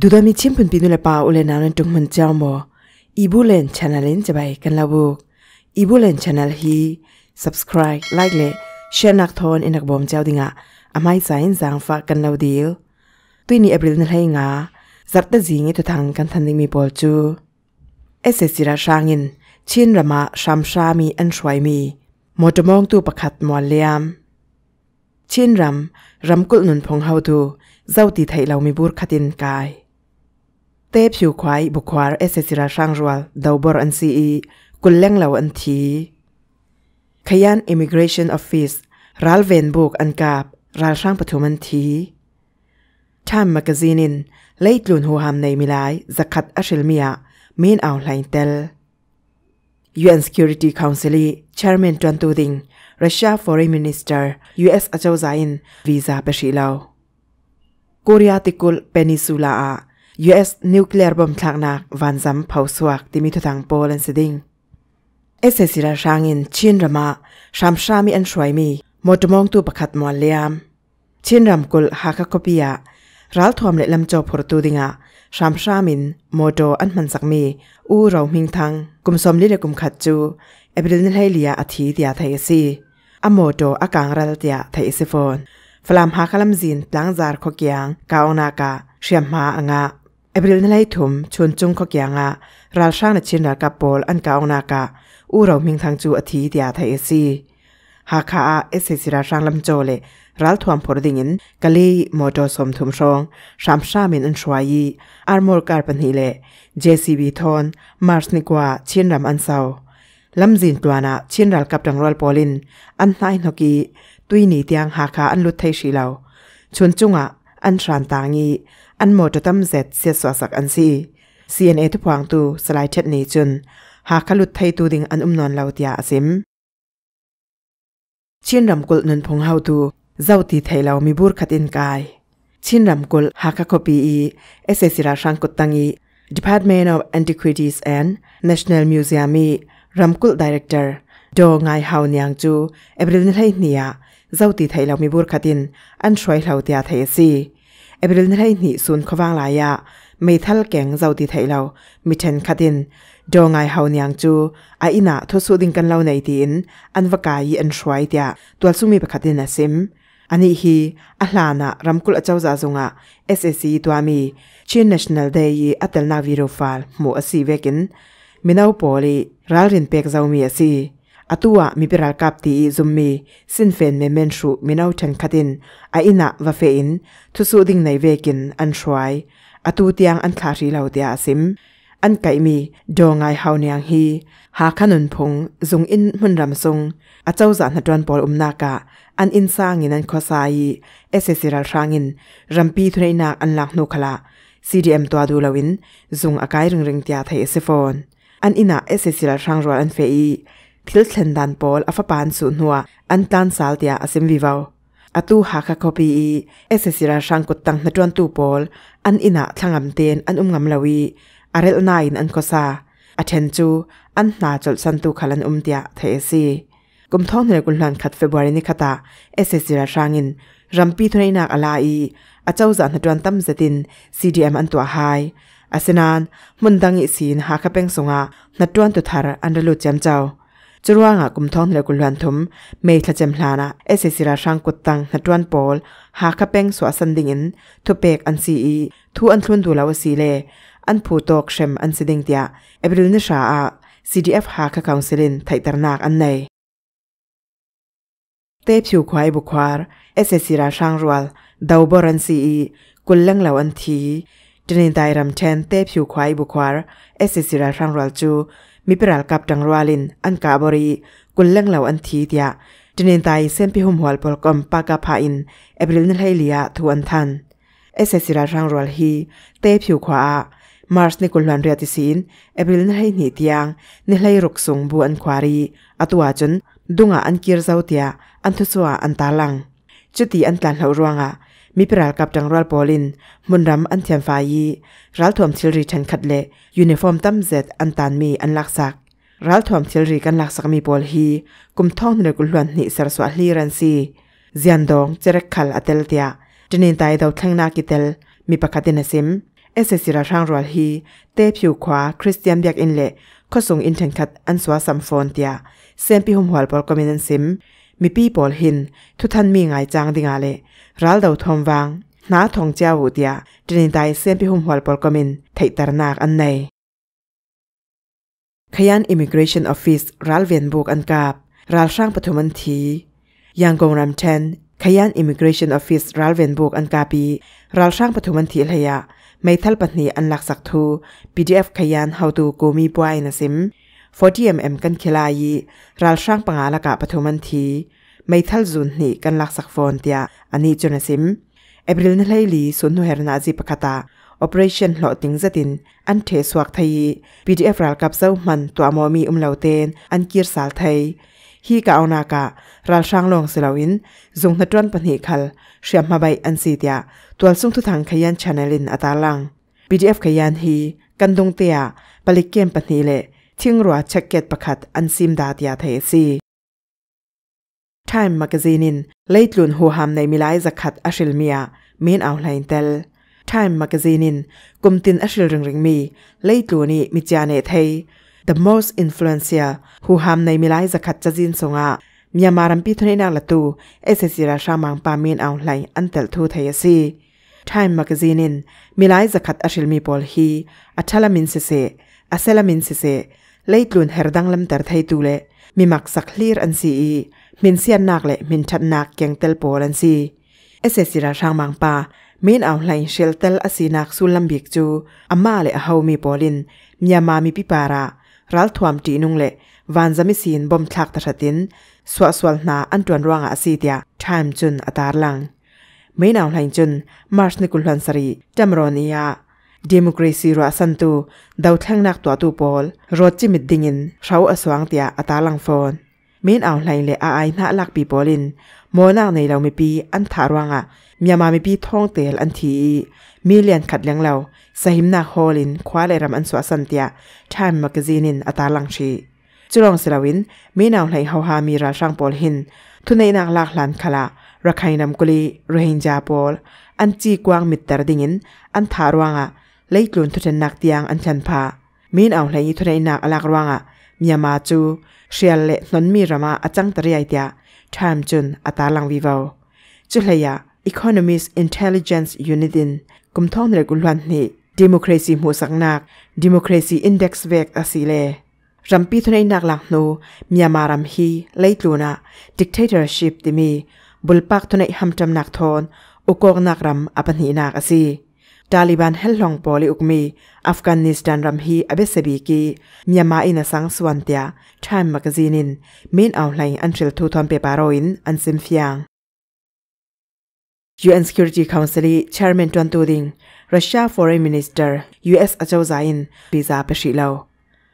ดูดามีชิมพันปีนุเลปาอุเลนานนตุงมันเจ้าโมอีบูเลนชานาเลนจะไปกันลาบุกอีบูเลนชานาลฮี subscribe like เละแชร์นักทอนอินักบอมเจ้าดิงะอามายสายนสังฟะกันลาวดีลตุยนี่เอปริลนั่นให้งาจัดตะจิงี้ตุทังกันทันดิมีบอลจูเอสเซซิราชางินชินรามาชามชามีอันสวยมีมอดมองตูประคัดมอลเลียมชินรำรำกุลนุนพงเฮาดูเจ้าตีไทยเรามีบูรคัดินกายเตผิวควายบุควาเอสเซซิราชังรัวดาวบอร์อันซีกุลแรงเหลวอันทีขยันอิมิเกรชันออฟฟิศรัลเวนบุกอันกาบรัลช่างปฐมันทีท่านมักซีนินเลดลุนหูหามในมิลายสกัดอัชลเมียมีนเอาไลน์เตลย UN Security Council ีเชร์แมนจอนตูดิงรัสเซียฟอร์เรนมินิสเตอร์ยูเอาจาวซายินวีซ่าเปสิลาวกุริยาติกุลเปนิสุลาอา US นิวเคลียร์บอมทากนักวันซ้ำเผาสวกที่มีทุทางโปแลนด์สดิงเอเซซิราชางินชินรมาชามชามีอันสวยมีมดมองตัวประคัดมอลเลียมชินรมกุลฮากกบียรัลทอมเละลำจอพรตูดิงะชามชามินโมโดอันมันสักมีอูเราหิงทังกุมสมลิเลกุมขัดจู เอเบรนไลเลียอาทิตยาไทยซีอโมโดอากางรัลเตียไทยซีฟอนฟลามฮากลัมจินพลังจาร์ขกยังกาอนากาเชียมหาอ่างะอเบริลนไลทุมชวนจุงขกยางะรัลช่างนชินรกับปอลอันกาองนากะอู่เรามิงทางจูอธีเดียไทยเอซีหากขาเอสสิราช่างลำโจเลรัลทวมพอดิ้งินกะลีมอดสมทุมชอง ชามชามินอันชวายีอาร์มอลการปันฮิเลเจซีบีทอนมาร์สนิกวาชินรำอันเซาลำจินตัวนะชินรัลกับดังรอลปอลินอันนายนกีตุยนีเตียงหากขาอันลุทไทยชีเลาชวนจุงอ่ะอันชานตางีอันหมดตั้มเซ็ตเสียสวสักอันซี CNA ทุกผางตูสไลา์เช็ดนี้จนหากขลุดไทยตูดิงอันอุ้มนอนเลาตียาซิม ชินรำกุลนนพงเฮาตู เจ้าตีไทยเรามีบูรขัดอินกาย ชินรำกุลหากขปีอี เอเซสิราชังกุตังอี Department of Antiquities and National Museum มีรำกุลดีเรคเตอร์ดองไยเฮาเนียงจู เอบริลนไทยเนียเจ้าตีไทยเรามีบูรขัดอินอันช่วยเราตียไทยซีเอเบรลนไรนี่ส่วนขวางหลายะไม่ทัลแกงเจ้าตีไทยเรามิเชนขัดินดอไงเฮาเนียงจูอาอินาทศุดิงกันเราในดินอันวกายอันสวยเดียตัวสุมีประคดินนะซิมอันนี้ฮีอัลลานะรำกุลเจ้าจ้าจงะเอสเอซีตัวมีชีน national day อัตลนาวิโรฟาลหมู่อสีเวกินมินาอุปอลีรัลรินเป็กเจ้ามีอสีอาตัวมีเปรักับตีจุมมีสินเฟนเมเนชูมีนาวชันคัดินอาอินะวาเฟินทุสุดิ่งในเวกินอันชวยอาตูเตียงอันคารีเลาเตียซิมอันไกมีโดงไอฮาวเนียงฮีหาขนุนพงจุงอินมุนรำซุงอาเจ้าสันฮัดรอนปอลอุมนากะอันอินสร้างินันคอสายเอสเซซิรัลทรางินรำปีทุนไอนาอันหลังนุคลา CDM ตัวดูลวินจุงอาการิงริงเตียไทยเอสฟอนอันอินาเอสเซซิรัลทรางรอันเฟีทิลเซนดันบอลอาฟปานสุนัวอันตันสาลเตียอาเซมวิวาอาตูฮักคอปีเอสเซซิราชังกดตังนจวนตูบอลอันอินาทังอัาเตนอันอุ้มงํมลาวีอาเรลนายนอันกซาอาเทนจูอันนาจลสันตูขลันอุมเตียเทซีกุมท้องเหนกุลันขัดเฟบรุรีนิคตาเอสเซซิราชังอินรัมปีทุนนักอลาอีอาเจ้าจานจวนตั้มเจตินซีดีเอ็มอันตัวไฮอาเซนันมุนดังอิสินฮักเป็งสงานัดจวนตุทาร์อันเดลุจมเจ้าจรวงากุมท้องเลกุลวันทุมเมฆทะเจมลานะเอเซซิราชังกดตังนัดวันปอลหาคระเป้งสวสันดิงินทุเปกอันซีอีทูอันทุนดูลาวสีเลอันผู้ตกเชมอันสิดิงเตียเอบริลนิชาอา CDF หาคะคาวซิลินไทตรนักอันในเตผิวควายบุควาร์เอเซซิราชังรัวลดาวบอรันซีอีกุลเลังลาวันทีจนินไตรำเชนเตผิวควายบุควาร์เอเซซิราชังรัวลจูมีเปรัลกับดังรัวลินอันกาบรีกุลเล่งเหล่าอันทีเดียจนินตายเส้นพิหุมหัวปลกอมปากาพาอินเอบริลนไลเลียทูอันทันเอเซซิรารังรัวฮีเตผิวขวามาร์สนกุลันเรียติสินเอบริลนไลหนีเตียงนไลรุกสงบัวอันควารีอตัวจนดุงอันกิรเซ้าเตียอันทุสวาอันตาลังจุดที่อันตันเหล่ารวงอ่ะมีเปรากับจังรัลปอลิน มุนรำอันเทียมฟายีรัลถอมทิลรีชันขัดเละยูนิฟอร์มตั้มเซตอันตานมีอันลักษักรัลถอมทิลรีกันลักษักมีปอลฮีกุมท่องนกุลวันนิสรสวาลีรันซีเซียนดองเจรคัลอเตลเตียจนินตายดาวทั้งนากิเตลมีประกาศในซิมเอเซซิราช่างรัลฮีเตผิวขวาคริสเตียนเบียกอินเลข้อส่งอินเทนคัดอันสวาสัมฟอนเตียเซนพิฮุมฮัลปอลกมินันซิมมีปีปอลฮินทุทันมีไงจางดิงาเลรัลดาวทอมวังนาทองเจ้าวุฒิยาจนินไดเซียงพิหุมหัลปอลกมินไทยตรนากอันในขยันอิมิเกรชันออฟฟิศรัลเวียนบุกอันกาบรัลสร้างปฐมันทียังกงรำเชนขยันอิมิเกรชันออฟฟิศรัลเวียนบุกอันกาปีรัลสร้างปฐมันทีเลยะไม่ทัลปัตนีอันหลักสักทู PDF ขยันเฮาดูกูมีบวยนะซิม 40mm กันเคลายีรัลสร้างปังอาลกะปฐมันทีไม่ทัลจุนนีกันหลักสักฟอนเตีย ani chuna sim april na lai li sun nu her na ji pakata operation lo ting zatin an the suak thai pdf ral kap zau man to amomi umlau ten an kir sal thai hi ka ona ka ral sang long selawin zung na tron pani khal shriam ma bai an si tia twal sung thu thang khayan channel in atalang pdf khayan hi kandung tia palikem pani le thing ruwa chaket pakhat an sim da tia thai si Time Magazinein leitlun hoham nei milai zakat ashil mia min au lain tel. Time Magazinein kumtin ashil ring ring mi leitluni mitjane thei. The most influential hoham nei milai zakat chazin songa Myanmaram pi thune na latu SSira shamang pa min au lain antel thu thei asi. Time Magazinein milai zakat ashil mi pol hi athalamin se se aselamin se se leitlun herdang lam tar thei tule mi mak saklir an si i มินเซียนนักและมินชัดนักเกียงเตลโปลันซีเอเซสิราช่างมังปามินเอาไลน์เชลเตลอสีนักสุลัมบิกจูอามาและเฮามีปอลิน มียามามีปิปาระรัลทวมตีนุงและวันจะมีสินบอมทักตัติน สวสวลนาอันจวนร่วงอาซีเดียชามจุนอตาลังไม่นาไลน์จุนมาร์ชนิกุลันสรีจำรอนียาดโมครีซีรัสันตูดาวทงนักตัวตูปอลโรจิมิดดิงินเชาอสวางเตียอตาลังฟอนเมนเอาไหลเลอาไอน่าลักปีบอลินโมนาในเราไม่ปีอันถารวังอ่ะมีมาไม่ปีท่องเตลอันทีมีเลียนขัดเลี้ยงเราสหิมนาฮอลินคว้าเลยรำอันสวสันเตียไทม์มักซีนินอัตาลังชีจุลองสลาวินเมนเอาไหลเฮาฮามีราช่างบอลหินทุนในนักลักหลานขละระไคนัมกุลีเรฮินจาบอลอันจีกวางมิดตรดิงินอันถารวังอ่ะเลยกลุ่นทุนนักเตียงอันฉันพามีนเอาไหลทุนในนักลักรวังอ่ะมีมาจูเรียลเละนนมีรามาอาจังตรียเตียทามจุนอาตาลังวิวาวจุลยา Economist Intelligence Unitin กุมท้องเรกุลวันนี่ Democracy มูสังนัก Democracy Index เวกอาศิเลรัมปีทุนไอนักหลังโนมียมารัมฮีไลตูนา Dictatorship ติมีบุลปักทุนไอฮัมจำนักทอนอุกอกนักรัมอปันหีนักอาศิ Taliban hellong poli ukmi Afghanistan ram hi abesebi ki Myanmar in sang swantia Time magazine in main outline until 2000 an sim fiang UN Security Council Chairman Tuan Tuding Russia Foreign Minister US Achau Zain visa peshilo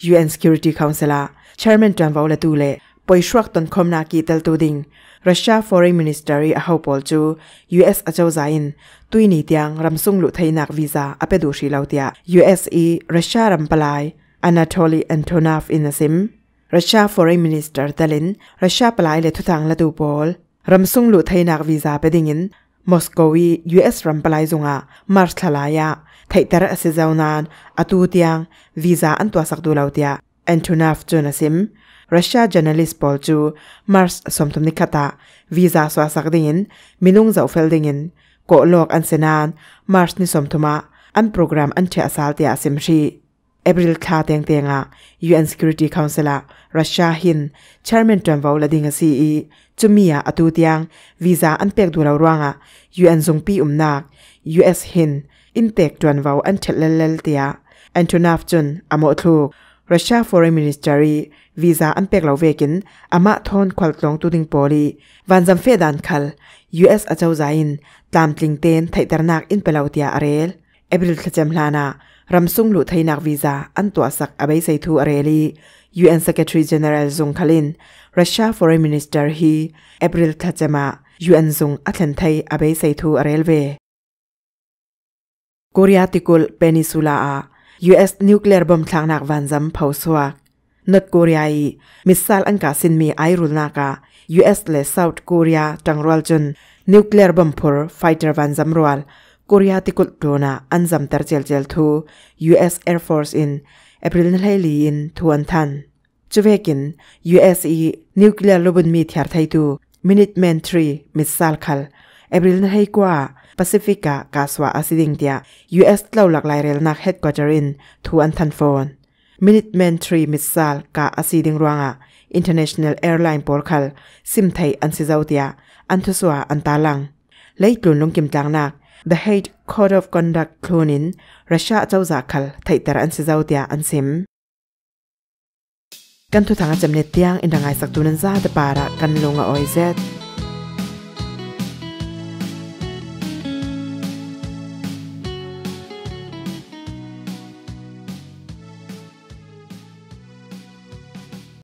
UN Security Council Chairman Tuan Vaula Tule Poishwak Ton Khomna ki Tel Tuding Russia Foreign Ministry a hopol chu US a chau zain tuini tiang ramsung lu thainak visa ape du shri lautia US e Russia rampalai Anatoly Antonov inasim Russia Foreign Minister Dalin Russia palai le thuthang la du bol ramsung lu thainak visa pedingin Moscowi US rampalai zunga mars thalaya thaitar asizaunan atutiang visa antwa sakdu lautia Antonov chunasim Russia journalist Polchu Mars somtomni khata visa swa sakdingin minung zau feldingin ko lok an senan Mars ni somtuma an program an che asal ti asim shi April kha teng tenga UN Security Council a Russia hin chairman Tom Vaula dinga CE chumia atu tiang visa an pek du rawanga UN zongpi umna US hin impact Tom Vaula an thelel tia Antonov chun amo thuk รัสเซียฟอร์เรนมินิสเตอรีวีซ่าอันเปกเหลาเวกินอามาทอนควอลตงตูดิงปอลีวันจำเฟดันคัลยูเอสอาเจ้าใจนตามทิ้งเตนไทยตระนักอินเปลาวทีิอาเรลเอบริลทเจมลานารัมซุงลุทไทยนักวีซ่าอันตัวสักอเบย์ไซทูอาเรลียูเอ็นสเกตรีเจเนอเรลซงคาลินรัสเซียฟอร์เรนมินิสเตอรฮีเอบริลทเจมายูเอ็นซงอัตเลนไทยอเบย์ไซทูอาเรลเวกอริอาติกลเปนิสุลาอา US nuclear bomb thlang nak van zam phau suak North Korea i missile an ka sin mi ai rul na ka US le South Korea tang rol chun nuclear bomb phur fighter van zam rol Korea ti kul tona an zam tar chel chel thu US Air Force in April na li in thuan than chuvekin US i nuclear lobun mi thyar thai tu Minuteman 3 missile khal เอบริลนให้กว่าปซิฟิกะกาสวาอสิดิงเดียยูเอสเล่าหลักหลายเรลนักเฮดกวาจารินทูอันทันฟอนมินิทแมนทรีมิซาลกาอสิดิงรวงอ่ะอินเทอร์เนชั่นแนลแอร์ไลน์บอลคัลซิมไทยอันซิซาเดียอันทุสวาอันตาลังไล่กลุ่นลงกิมจางนัก The Hate Code of Conduct คลูนิน รัสเซียเจ้าจากคัลไทยตร่อันซิซาเดียอันซิมกันทุทางจำเนตียงอินดังไอสักตุนันซาตปาระกันลงอ้อยเซ็